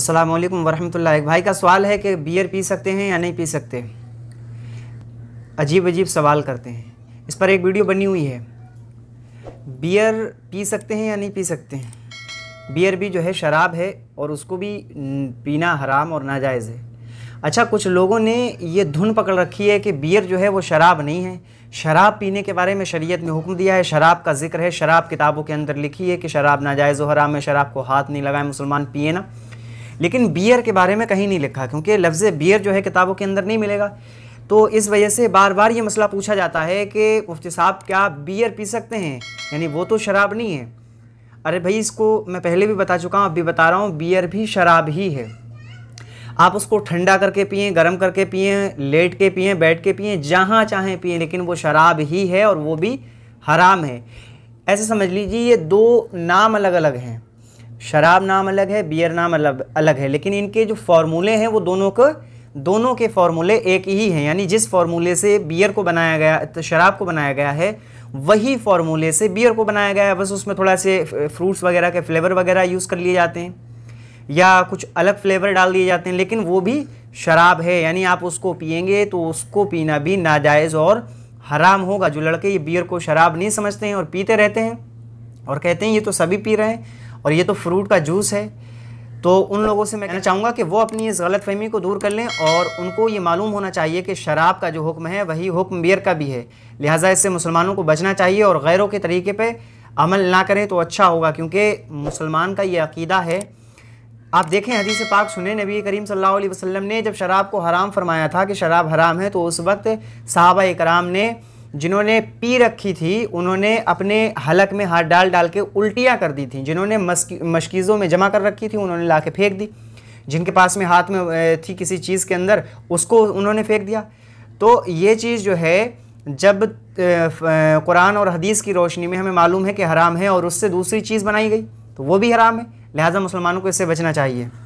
अस्सलाम वालेकुम वरहमतुल्लाह एक भाई का सवाल है कि बियर पी सकते हैं या नहीं पी सकते अजीब अजीब सवाल करते हैं इस पर एक वीडियो बनी हुई है बियर पी सकते हैं या नहीं पी सकते हैं बियर भी जो है शराब है और उसको भी पीना हराम और नाजायज़ है अच्छा कुछ लोगों ने ये धुन पकड़ रखी है कि बियर जो है वो शराब नहीं है शराब पीने के बारे में शरीयत में हुक्म दिया है शराब का जिक्र है शराब किताबों के अंदर लिखी है कि शराब नाजायज़ हराम है शराब को हाथ नहीं लगाए मुसलमान पिए ना लेकिन बियर के बारे में कहीं नहीं लिखा क्योंकि लफ्ज़ बियर जो है किताबों के अंदर नहीं मिलेगा तो इस वजह से बार बार ये मसला पूछा जाता है कि मुफ्ती साहब क्या बियर पी सकते हैं यानी वो तो शराब नहीं है अरे भाई इसको मैं पहले भी बता चुका हूँ अब भी बता रहा हूँ बियर भी शराब ही है आप उसको ठंडा करके पिए गर्म करके पिए लेट के पिए बैठ के पिए जहाँ चाहें पिए लेकिन वो शराब ही है और वो भी हराम है ऐसे समझ लीजिए ये दो नाम अलग अलग हैं शराब नाम अलग है बियर नाम अलग अलग है लेकिन इनके जो फार्मूले हैं वो दोनों को दोनों के फार्मूले एक ही हैं यानी जिस फार्मूले से बियर को बनाया गया तो शराब को बनाया गया है वही फार्मूले से बियर को बनाया गया है बस उसमें थोड़ा से फ्रूट्स वगैरह के फ्लेवर वगैरह यूज़ कर लिए जाते हैं या कुछ अलग फ्लेवर डाल दिए जाते हैं लेकिन वो भी शराब है यानी आप उसको पियेंगे तो उसको पीना भी नाजायज़ और हराम होगा जो लड़के ये बियर को शराब नहीं समझते हैं और पीते रहते हैं और कहते हैं ये तो सभी पी रहे हैं और ये तो फ्रूट का जूस है तो उन लोगों से मैं कहना चाहूँगा कि वो अपनी इस गलत फहमी को दूर कर लें और उनको ये मालूम होना चाहिए कि शराब का जो हुक्म है वही हुक्म बियर का भी है लिहाजा इससे मुसलमानों को बचना चाहिए और गैरों के तरीके पे अमल ना करें तो अच्छा होगा क्योंकि मुसलमान का ये अकीदा है आप देखें हदीस पाक सुने नबी करीम सल्लल्लाहु अलैहि वसल्लम ने जब शराब को हराम फरमाया था कि शराब हराम है तो उस वक्त साहबा कराम ने जिन्होंने पी रखी थी उन्होंने अपने हलक में हाथ डाल डाल के उल्टियाँ कर दी थी जिन्होंने मशकीज़ों में जमा कर रखी थी उन्होंने ला के फेंक दी जिनके पास में हाथ में थी किसी चीज़ के अंदर उसको उन्होंने फेंक दिया तो ये चीज़ जो है जब कुरान और हदीस की रोशनी में हमें मालूम है कि हराम है और उससे दूसरी चीज़ बनाई गई तो वो भी हराम है लिहाजा मुसलमानों को इससे बचना चाहिए